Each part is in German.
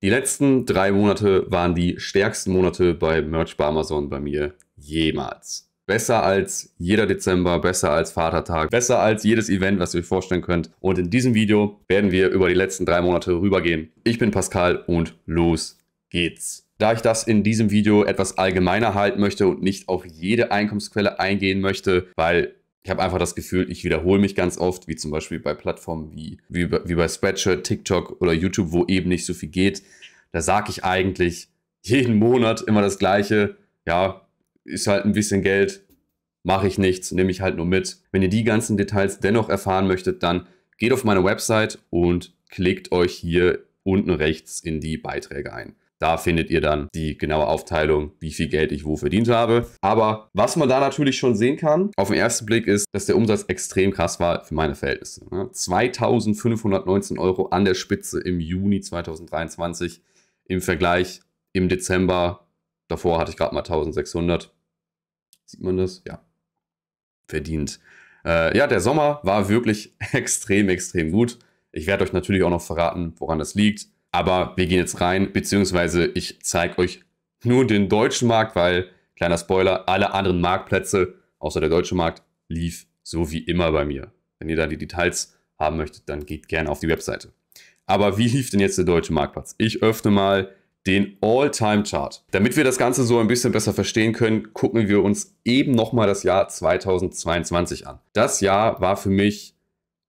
Die letzten drei Monate waren die stärksten Monate bei Merch bei Amazon bei mir jemals. Besser als jeder Dezember, besser als Vatertag, besser als jedes Event, was ihr euch vorstellen könnt. Und in diesem Video werden wir über die letzten drei Monate rübergehen. Ich bin Pascal und los geht's. Da ich das in diesem Video etwas allgemeiner halten möchte und nicht auf jede Einkommensquelle eingehen möchte, weil ich habe einfach das Gefühl, ich wiederhole mich ganz oft, wie zum Beispiel bei Plattformen wie, wie, wie bei Spreadshirt, TikTok oder YouTube, wo eben nicht so viel geht. Da sage ich eigentlich jeden Monat immer das Gleiche. Ja, ist halt ein bisschen Geld, mache ich nichts, nehme ich halt nur mit. Wenn ihr die ganzen Details dennoch erfahren möchtet, dann geht auf meine Website und klickt euch hier unten rechts in die Beiträge ein. Da findet ihr dann die genaue Aufteilung, wie viel Geld ich wo verdient habe. Aber was man da natürlich schon sehen kann, auf den ersten Blick ist, dass der Umsatz extrem krass war für meine Verhältnisse. 2519 ne? Euro an der Spitze im Juni 2023 im Vergleich im Dezember. Davor hatte ich gerade mal 1600. Sieht man das? Ja. Verdient. Äh, ja, der Sommer war wirklich extrem, extrem gut. Ich werde euch natürlich auch noch verraten, woran das liegt aber wir gehen jetzt rein, beziehungsweise ich zeige euch nur den deutschen Markt, weil, kleiner Spoiler, alle anderen Marktplätze, außer der deutsche Markt, lief so wie immer bei mir. Wenn ihr da die Details haben möchtet, dann geht gerne auf die Webseite. Aber wie lief denn jetzt der deutsche Marktplatz? Ich öffne mal den All-Time-Chart. Damit wir das Ganze so ein bisschen besser verstehen können, gucken wir uns eben nochmal das Jahr 2022 an. Das Jahr war für mich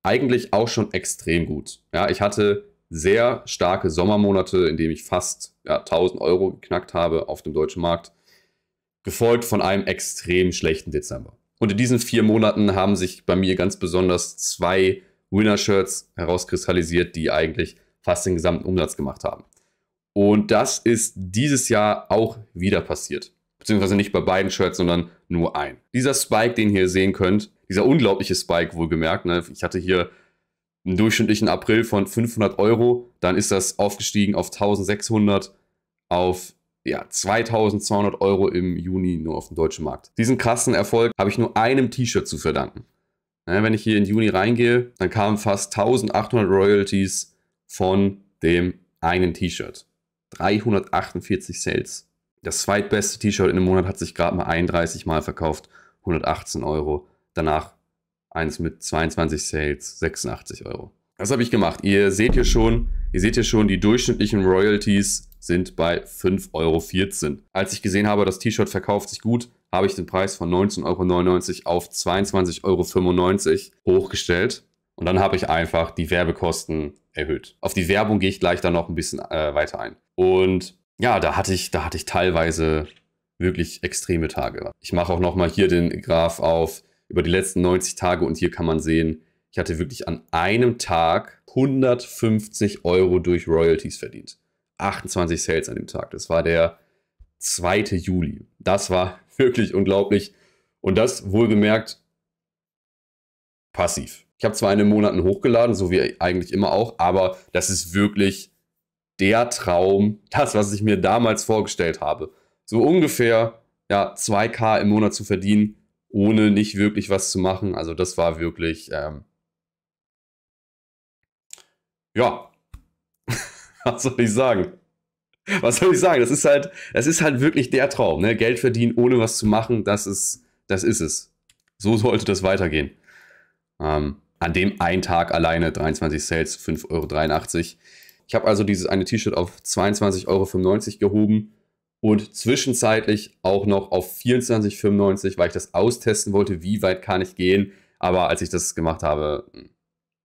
eigentlich auch schon extrem gut. Ja, ich hatte sehr starke Sommermonate, in dem ich fast ja, 1000 Euro geknackt habe auf dem deutschen Markt, gefolgt von einem extrem schlechten Dezember. Und in diesen vier Monaten haben sich bei mir ganz besonders zwei Winner-Shirts herauskristallisiert, die eigentlich fast den gesamten Umsatz gemacht haben. Und das ist dieses Jahr auch wieder passiert. Beziehungsweise nicht bei beiden Shirts, sondern nur ein. Dieser Spike, den ihr hier sehen könnt, dieser unglaubliche Spike wohlgemerkt. Ne? Ich hatte hier einen durchschnittlichen April von 500 Euro. Dann ist das aufgestiegen auf 1600, auf ja, 2200 Euro im Juni nur auf dem deutschen Markt. Diesen krassen Erfolg habe ich nur einem T-Shirt zu verdanken. wenn ich hier in Juni reingehe, dann kamen fast 1800 Royalties von dem einen T-Shirt. 348 Sales. Das zweitbeste T-Shirt in einem Monat hat sich gerade mal 31 Mal verkauft, 118 Euro. Danach eins mit 22 Sales, 86 Euro. Das habe ich gemacht. Ihr seht hier schon, ihr seht hier schon, die durchschnittlichen Royalties sind bei 5,14 Euro. Als ich gesehen habe, das T-Shirt verkauft sich gut, habe ich den Preis von 19,99 Euro auf 22,95 Euro hochgestellt. Und dann habe ich einfach die Werbekosten erhöht. Auf die Werbung gehe ich gleich dann noch ein bisschen äh, weiter ein. Und ja, da hatte ich, da hatte ich teilweise wirklich extreme Tage. Ich mache auch nochmal hier den Graph auf über die letzten 90 Tage und hier kann man sehen, ich hatte wirklich an einem Tag 150 Euro durch Royalties verdient. 28 Sales an dem Tag. Das war der 2. Juli. Das war wirklich unglaublich. Und das wohlgemerkt passiv. Ich habe zwar in den Monaten hochgeladen, so wie eigentlich immer auch, aber das ist wirklich der Traum, das, was ich mir damals vorgestellt habe. So ungefähr ja, 2K im Monat zu verdienen, ohne nicht wirklich was zu machen. Also das war wirklich, ähm, ja, was soll ich sagen? Was soll ich sagen? Das ist halt, das ist halt wirklich der Traum. Ne? Geld verdienen, ohne was zu machen, das ist, das ist es. So sollte das weitergehen. Ähm, an dem einen Tag alleine 23 Sales, 5,83 Euro. Ich habe also dieses eine T-Shirt auf 22,95 Euro gehoben und zwischenzeitlich auch noch auf 24,95, weil ich das austesten wollte, wie weit kann ich gehen. Aber als ich das gemacht habe, hm,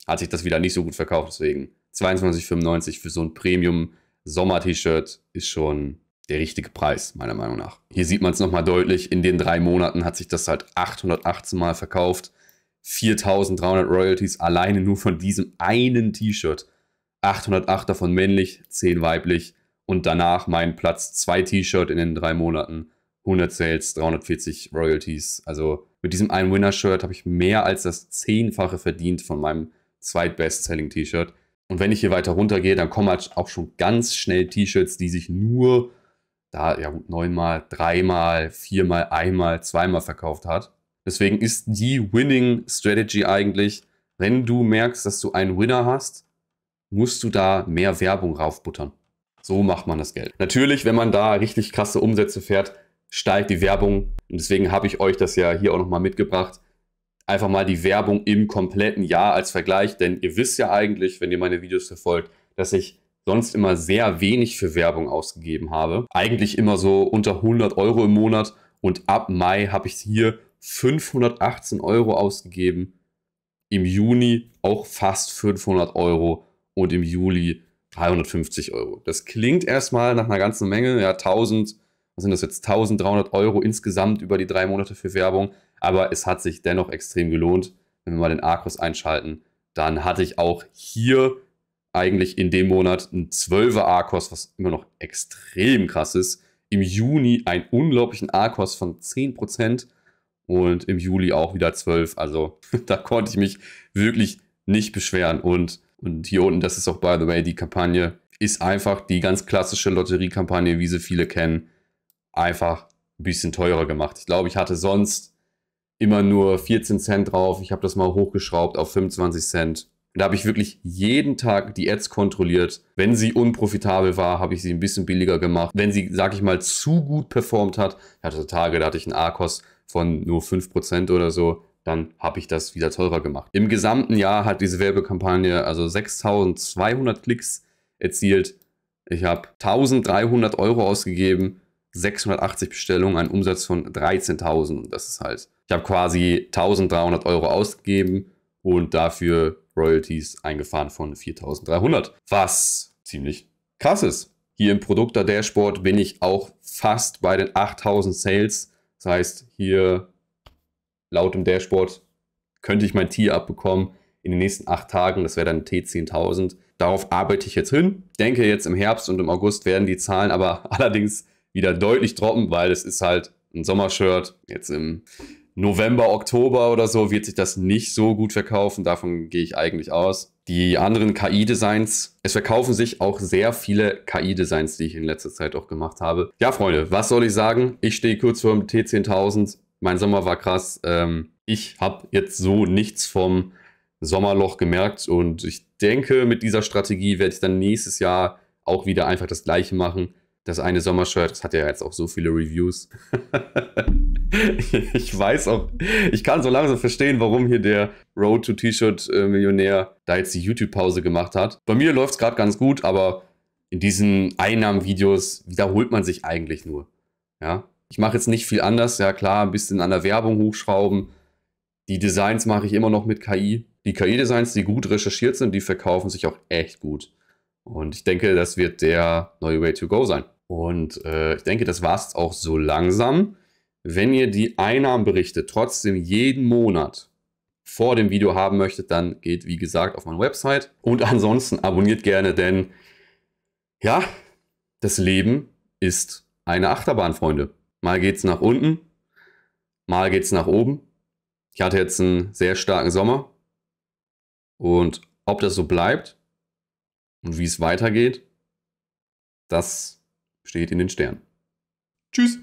hat sich das wieder nicht so gut verkauft. Deswegen 22,95 für so ein Premium-Sommer-T-Shirt ist schon der richtige Preis, meiner Meinung nach. Hier sieht man es nochmal deutlich. In den drei Monaten hat sich das halt 818 Mal verkauft. 4300 Royalties alleine nur von diesem einen T-Shirt. 808 davon männlich, 10 weiblich und danach mein Platz 2 T-Shirt in den drei Monaten. 100 Sales, 340 Royalties. Also mit diesem einen Winner-Shirt habe ich mehr als das Zehnfache verdient von meinem zweitbest-selling T-Shirt. Und wenn ich hier weiter runtergehe, dann kommen halt auch schon ganz schnell T-Shirts, die sich nur da ja gut neunmal, dreimal, viermal, einmal, zweimal verkauft hat. Deswegen ist die Winning Strategy eigentlich, wenn du merkst, dass du einen Winner hast, musst du da mehr Werbung raufbuttern. So macht man das Geld. Natürlich, wenn man da richtig krasse Umsätze fährt, steigt die Werbung. Und deswegen habe ich euch das ja hier auch nochmal mitgebracht. Einfach mal die Werbung im kompletten Jahr als Vergleich, denn ihr wisst ja eigentlich, wenn ihr meine Videos verfolgt, dass ich sonst immer sehr wenig für Werbung ausgegeben habe. Eigentlich immer so unter 100 Euro im Monat und ab Mai habe ich hier 518 Euro ausgegeben, im Juni auch fast 500 Euro und im Juli 350 Euro. Das klingt erstmal nach einer ganzen Menge, ja 1000, was sind das jetzt, 1300 Euro insgesamt über die drei Monate für Werbung, aber es hat sich dennoch extrem gelohnt. Wenn wir mal den Arcos einschalten, dann hatte ich auch hier eigentlich in dem Monat ein 12er Arcos, was immer noch extrem krass ist. Im Juni einen unglaublichen Arcos von 10% und im Juli auch wieder 12. Also da konnte ich mich wirklich nicht beschweren. Und und hier unten, das ist auch, by the way, die Kampagne, ist einfach die ganz klassische Lotteriekampagne, wie sie viele kennen, einfach ein bisschen teurer gemacht. Ich glaube, ich hatte sonst immer nur 14 Cent drauf. Ich habe das mal hochgeschraubt auf 25 Cent. Und da habe ich wirklich jeden Tag die Ads kontrolliert. Wenn sie unprofitabel war, habe ich sie ein bisschen billiger gemacht. Wenn sie, sag ich mal, zu gut performt hat, ich hatte Tage, da hatte ich einen A-Kost von nur 5% oder so, dann habe ich das wieder teurer gemacht. Im gesamten Jahr hat diese Werbekampagne also 6200 Klicks erzielt. Ich habe 1300 Euro ausgegeben, 680 Bestellungen, einen Umsatz von 13.000. Das ist halt, ich habe quasi 1300 Euro ausgegeben und dafür Royalties eingefahren von 4300, was ziemlich krass ist. Hier im Produkter Dashboard bin ich auch fast bei den 8000 Sales. Das heißt, hier laut dem Dashboard könnte ich mein Tier abbekommen in den nächsten acht Tagen. Das wäre dann T10.000. Darauf arbeite ich jetzt hin. Denke jetzt im Herbst und im August werden die Zahlen aber allerdings wieder deutlich droppen, weil es ist halt ein Sommershirt. Jetzt im November, Oktober oder so wird sich das nicht so gut verkaufen. Davon gehe ich eigentlich aus. Die anderen KI-Designs, es verkaufen sich auch sehr viele KI-Designs, die ich in letzter Zeit auch gemacht habe. Ja, Freunde, was soll ich sagen? Ich stehe kurz vor dem T10.000 mein Sommer war krass. Ähm, ich habe jetzt so nichts vom Sommerloch gemerkt und ich denke, mit dieser Strategie werde ich dann nächstes Jahr auch wieder einfach das gleiche machen. Das eine Sommershirt, das hat ja jetzt auch so viele Reviews. ich weiß auch, ich kann so langsam verstehen, warum hier der Road to T-Shirt-Millionär äh, da jetzt die YouTube-Pause gemacht hat. Bei mir läuft es gerade ganz gut, aber in diesen Einnahmenvideos wiederholt man sich eigentlich nur. Ja, ich mache jetzt nicht viel anders. Ja, klar, ein bisschen an der Werbung hochschrauben. Die Designs mache ich immer noch mit KI. Die KI-Designs, die gut recherchiert sind, die verkaufen sich auch echt gut. Und ich denke, das wird der neue Way to Go sein. Und äh, ich denke, das war es auch so langsam. Wenn ihr die Einnahmenberichte trotzdem jeden Monat vor dem Video haben möchtet, dann geht wie gesagt auf meine Website. Und ansonsten abonniert gerne, denn ja, das Leben ist eine Achterbahn, Freunde. Mal geht es nach unten, mal geht es nach oben. Ich hatte jetzt einen sehr starken Sommer. Und ob das so bleibt und wie es weitergeht, das steht in den Sternen. Tschüss!